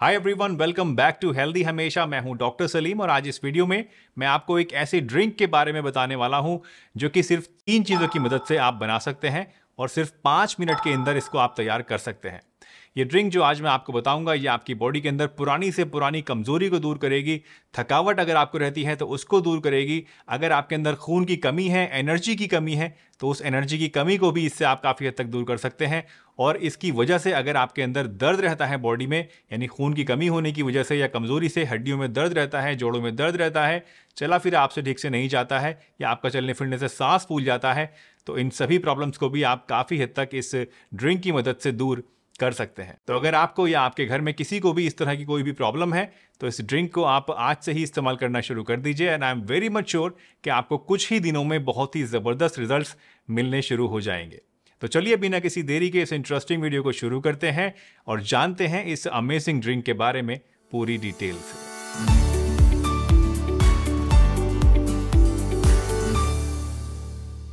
hi everyone welcome back to healthy हमेशा मैं हूं डॉक्टर सलीम और आज इस वीडियो में मैं आपको एक ऐसे ड्रिंक के बारे में बताने वाला हूं जो कि सिर्फ तीन चीज़ों की मदद से आप बना सकते हैं और सिर्फ पाँच मिनट के अंदर इसको आप तैयार कर सकते हैं ये ड्रिंक जो आज मैं आपको बताऊंगा ये आपकी बॉडी के अंदर पुरानी से पुरानी कमजोरी को दूर करेगी थकावट अगर आपको रहती है तो उसको दूर करेगी अगर आपके अंदर खून की कमी है एनर्जी की कमी है तो उस एनर्जी की कमी को भी इससे आप काफ़ी हद तक दूर कर सकते हैं और इसकी वजह से अगर आपके अंदर दर्द रहता है बॉडी में यानी खून की कमी होने की वजह से या कमज़ोरी से हड्डियों में दर्द रहता है जोड़ों में दर्द रहता है चला फिर आपसे ठीक से नहीं जाता है या आपका चलने फिरने से सांस फूल जाता है तो इन सभी प्रॉब्लम्स को भी आप काफ़ी हद तक इस ड्रिंक की मदद से दूर कर सकते हैं तो अगर आपको या आपके घर में किसी को भी इस तरह की कोई भी प्रॉब्लम है तो इस ड्रिंक को आप आज से ही इस्तेमाल करना शुरू कर दीजिए and I am very much sure कि आपको कुछ ही दिनों में बहुत ही ज़बरदस्त रिजल्ट मिलने शुरू हो जाएंगे तो चलिए बिना किसी देरी के इस इंटरेस्टिंग वीडियो को शुरू करते हैं और जानते हैं इस अमेजिंग ड्रिंक के बारे में पूरी डिटेल से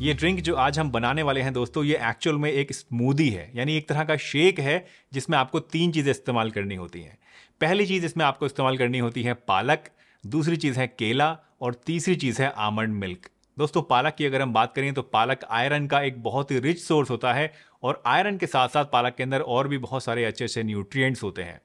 ये ड्रिंक जो आज हम बनाने वाले हैं दोस्तों ये एक्चुअल में एक स्मूदी है यानी एक तरह का शेक है जिसमें आपको तीन चीज़ें इस्तेमाल करनी होती हैं पहली चीज़ इसमें आपको इस्तेमाल करनी होती है पालक दूसरी चीज़ है केला और तीसरी चीज़ है आमंड मिल्क दोस्तों पालक की अगर हम बात करें तो पालक आयरन का एक बहुत ही रिच सोर्स होता है और आयरन के साथ साथ पालक के अंदर और भी बहुत सारे अच्छे अच्छे न्यूट्रिएंट्स होते हैं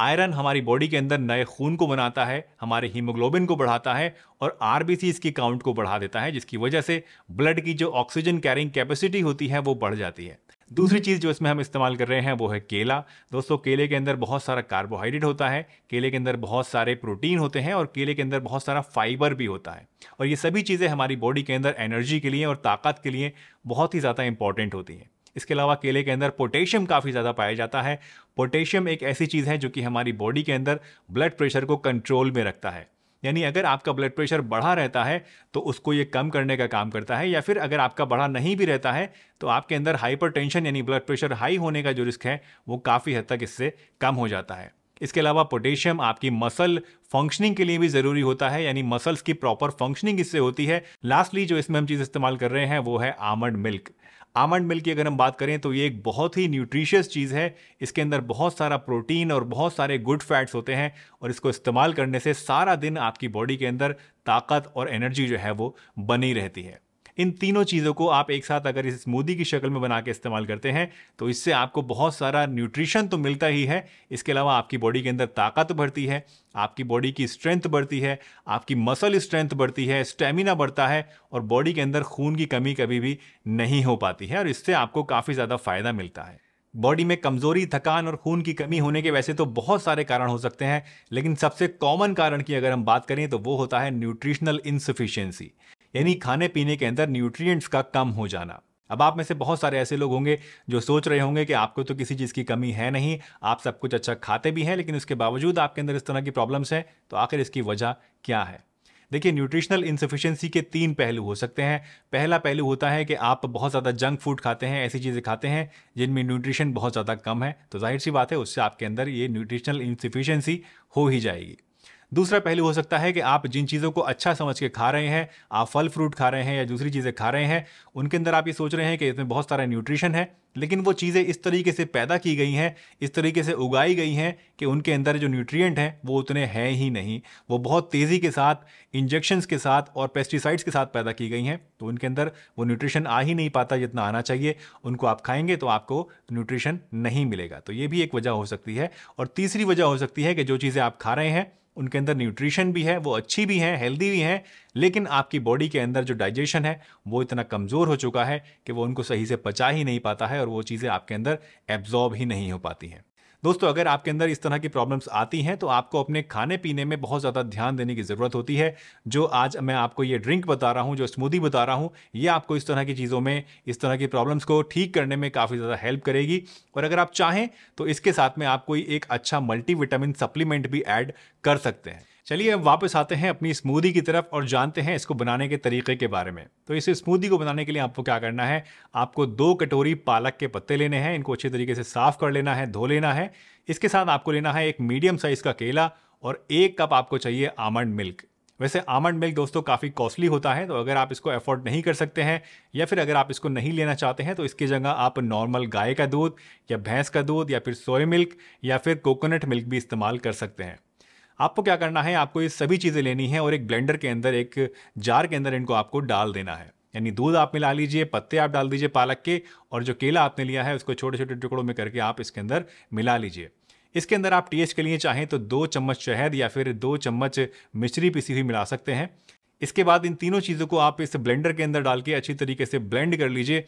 आयरन हमारी बॉडी के अंदर नए खून को बनाता है हमारे हीमोग्लोबिन को बढ़ाता है और आर इसकी काउंट को बढ़ा देता है जिसकी वजह से ब्लड की जो ऑक्सीजन कैरिंग कैपेसिटी होती है वो बढ़ जाती है दूसरी चीज़ जो इसमें हम इस्तेमाल कर रहे हैं वो है केला दोस्तों केले के अंदर बहुत सारा कार्बोहाइड्रेट होता है केले के अंदर बहुत सारे प्रोटीन होते हैं और केले के अंदर बहुत सारा फाइबर भी होता है और ये सभी चीज़ें हमारी बॉडी के अंदर एनर्जी के लिए और ताकत के लिए बहुत ही ज़्यादा इंपॉर्टेंट होती हैं इसके अलावा केले के अंदर पोटेशियम काफ़ी ज़्यादा पाया जाता है पोटेशियम एक ऐसी चीज़ है जो कि हमारी बॉडी के अंदर ब्लड प्रेशर को कंट्रोल में रखता है यानी अगर आपका ब्लड प्रेशर बढ़ा रहता है तो उसको ये कम करने का काम करता है या फिर अगर आपका बढ़ा नहीं भी रहता है तो आपके अंदर हाइपरटेंशन यानी ब्लड प्रेशर हाई होने का जो रिस्क है वो काफ़ी हद तक इससे कम हो जाता है इसके अलावा पोटेशियम आपकी मसल फंक्शनिंग के लिए भी ज़रूरी होता है यानी मसल्स की प्रॉपर फंक्शनिंग इससे होती है लास्टली जो इसमें हम चीज़ इस्तेमाल कर रहे हैं वो है आमंड मिल्क आमंड मिल्क की अगर हम बात करें तो ये एक बहुत ही न्यूट्रिशियस चीज़ है इसके अंदर बहुत सारा प्रोटीन और बहुत सारे गुड फैट्स होते हैं और इसको इस्तेमाल करने से सारा दिन आपकी बॉडी के अंदर ताकत और एनर्जी जो है वो बनी रहती है इन तीनों चीज़ों को आप एक साथ अगर इस स्मूदी की शक्ल में बना के इस्तेमाल करते हैं तो इससे आपको बहुत सारा न्यूट्रिशन तो मिलता ही है इसके अलावा आपकी बॉडी के अंदर ताकत बढ़ती है आपकी बॉडी की स्ट्रेंथ बढ़ती है आपकी मसल स्ट्रेंथ बढ़ती है स्टेमिना बढ़ता है और बॉडी के अंदर खून की कमी कभी भी नहीं हो पाती है और इससे आपको काफ़ी ज़्यादा फ़ायदा मिलता है बॉडी में कमज़ोरी थकान और खून की कमी होने के वैसे तो बहुत सारे कारण हो सकते हैं लेकिन सबसे कॉमन कारण की अगर हम बात करें तो वो होता है न्यूट्रिशनल इनसफिशियंसी यानी खाने पीने के अंदर न्यूट्रिएंट्स का कम हो जाना अब आप में से बहुत सारे ऐसे लोग होंगे जो सोच रहे होंगे कि आपको तो किसी चीज़ की कमी है नहीं आप सब कुछ अच्छा खाते भी हैं लेकिन उसके बावजूद आपके अंदर इस तरह की प्रॉब्लम्स हैं तो आखिर इसकी वजह क्या है देखिए न्यूट्रिशनल इन्सफिशेंसी के तीन पहलू हो सकते हैं पहला पहलू होता है कि आप बहुत ज़्यादा जंक फूड खाते हैं ऐसी चीज़ें खाते हैं जिनमें न्यूट्रिशन बहुत ज़्यादा कम है तो जाहिर सी बात है उससे आपके अंदर ये न्यूट्रिशनल इन्सफिशेंसी हो ही जाएगी दूसरा पहलू हो सकता है कि आप जिन चीज़ों को अच्छा समझ के खा रहे हैं आप फल फ्रूट खा रहे हैं या दूसरी चीज़ें खा रहे हैं उनके अंदर आप ये सोच रहे हैं कि इसमें बहुत सारा न्यूट्रिशन है लेकिन वो चीज़ें इस तरीके से पैदा की गई हैं इस तरीके से उगाई गई हैं कि उनके अंदर जो न्यूट्रियट हैं वो उतने हैं ही नहीं वो बहुत तेज़ी के साथ इंजेक्शन्स के साथ और पेस्टिसाइड्स के साथ पैदा की गई हैं तो उनके अंदर वो न्यूट्रिशन आ ही नहीं पाता जितना आना चाहिए उनको आप खाएंगे तो आपको न्यूट्रिशन नहीं मिलेगा तो ये भी एक वजह हो सकती है और तीसरी वजह हो सकती है कि जो चीज़ें आप खा रहे हैं उनके अंदर न्यूट्रिशन भी है वो अच्छी भी हैं हेल्दी भी हैं लेकिन आपकी बॉडी के अंदर जो डाइजेशन है वो इतना कमज़ोर हो चुका है कि वो उनको सही से पचा ही नहीं पाता है और वो चीज़ें आपके अंदर एब्जॉर्ब ही नहीं हो पाती हैं दोस्तों अगर आपके अंदर इस तरह की प्रॉब्लम्स आती हैं तो आपको अपने खाने पीने में बहुत ज़्यादा ध्यान देने की ज़रूरत होती है जो आज मैं आपको ये ड्रिंक बता रहा हूँ जो स्मूदी बता रहा हूँ ये आपको इस तरह की चीज़ों में इस तरह की प्रॉब्लम्स को ठीक करने में काफ़ी ज़्यादा हेल्प करेगी और अगर आप चाहें तो इसके साथ में आप कोई एक अच्छा मल्टीविटामिन सप्लीमेंट भी ऐड कर सकते हैं चलिए अब वापस आते हैं अपनी स्मूदी की तरफ और जानते हैं इसको बनाने के तरीके के बारे में तो इस स्मूदी को बनाने के लिए आपको क्या करना है आपको दो कटोरी पालक के पत्ते लेने हैं इनको अच्छे तरीके से साफ कर लेना है धो लेना है इसके साथ आपको लेना है एक मीडियम साइज का केला और एक कप आपको चाहिए आमंड मिल्क वैसे आमंड मिल्क दोस्तों काफ़ी कॉस्टली होता है तो अगर आप इसको अफोर्ड नहीं कर सकते हैं या फिर अगर आप इसको नहीं लेना चाहते हैं तो इसकी जगह आप नॉर्मल गाय का दूध या भैंस का दूध या फिर सोए मिल्क या फिर कोकोनट मिल्क भी इस्तेमाल कर सकते हैं आपको क्या करना है आपको ये सभी चीज़ें लेनी है और एक ब्लेंडर के अंदर एक जार के अंदर इनको आपको डाल देना है यानी दूध आप मिला लीजिए पत्ते आप डाल दीजिए पालक के और जो केला आपने लिया है उसको छोटे छोटे टुकड़ों में करके आप इसके अंदर मिला लीजिए इसके अंदर आप टेस्ट के लिए चाहें तो दो चम्मच शहद या फिर दो चम्मच मिश्री पिसी हुई मिला सकते हैं इसके बाद इन तीनों चीज़ों को आप इस ब्लेंडर के अंदर डाल के अच्छी तरीके से ब्लेंड कर लीजिए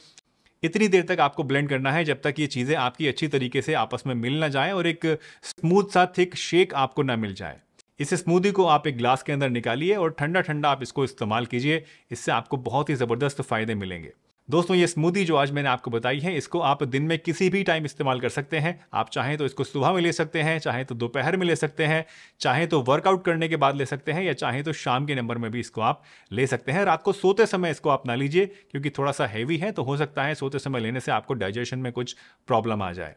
इतनी देर तक आपको ब्लेंड करना है जब तक ये चीज़ें आपकी अच्छी तरीके से आपस में मिल ना जाए और एक स्मूथ सा थिक शेक आपको ना मिल जाए इस स्मूदी को आप एक ग्लास के अंदर निकालिए और ठंडा ठंडा आप इसको इस्तेमाल कीजिए इससे आपको बहुत ही ज़बरदस्त फ़ायदे मिलेंगे दोस्तों ये स्मूदी जो आज मैंने आपको बताई है इसको आप दिन में किसी भी टाइम इस्तेमाल कर सकते हैं आप चाहें तो इसको सुबह में ले सकते हैं चाहे तो दोपहर में ले सकते हैं चाहे तो वर्कआउट करने के बाद ले सकते हैं या चाहे तो शाम के नंबर में भी इसको आप ले सकते हैं रात को सोते समय इसको आप ना लीजिए क्योंकि थोड़ा सा हैवी है तो हो सकता है सोते समय लेने से आपको डाइजेशन में कुछ प्रॉब्लम आ जाए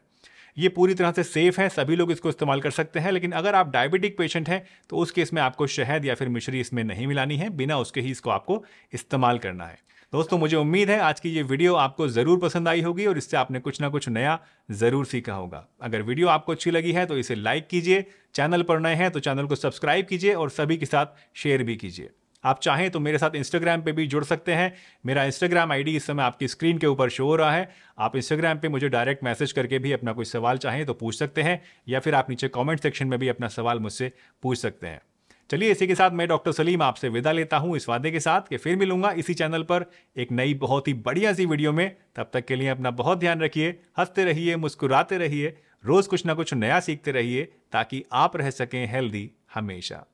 ये पूरी तरह से सेफ है सभी लोग इसको इस्तेमाल कर सकते हैं लेकिन अगर आप डायबिटिक पेशेंट हैं तो उस केस में आपको शहद या फिर मिश्री इसमें नहीं मिलानी है बिना उसके ही इसको आपको इस्तेमाल करना है दोस्तों मुझे उम्मीद है आज की ये वीडियो आपको ज़रूर पसंद आई होगी और इससे आपने कुछ ना कुछ नया ज़रूर सीखा होगा अगर वीडियो आपको अच्छी लगी है तो इसे लाइक कीजिए चैनल पर नए हैं तो चैनल को सब्सक्राइब कीजिए और सभी के साथ शेयर भी कीजिए आप चाहें तो मेरे साथ इंस्टाग्राम पे भी जुड़ सकते हैं मेरा इंस्टाग्राम आईडी इस समय आपकी स्क्रीन के ऊपर शो हो रहा है आप इंस्टाग्राम पे मुझे डायरेक्ट मैसेज करके भी अपना कोई सवाल चाहें तो पूछ सकते हैं या फिर आप नीचे कमेंट सेक्शन में भी अपना सवाल मुझसे पूछ सकते हैं चलिए इसी के साथ मैं डॉक्टर सलीम आपसे विदा लेता हूँ इस वादे के साथ कि फिर मिलूंगा इसी चैनल पर एक नई बहुत ही बढ़िया सी वीडियो में तब तक के लिए अपना बहुत ध्यान रखिए हंसते रहिए मुस्कुराते रहिए रोज़ कुछ ना कुछ नया सीखते रहिए ताकि आप रह सकें हेल्दी हमेशा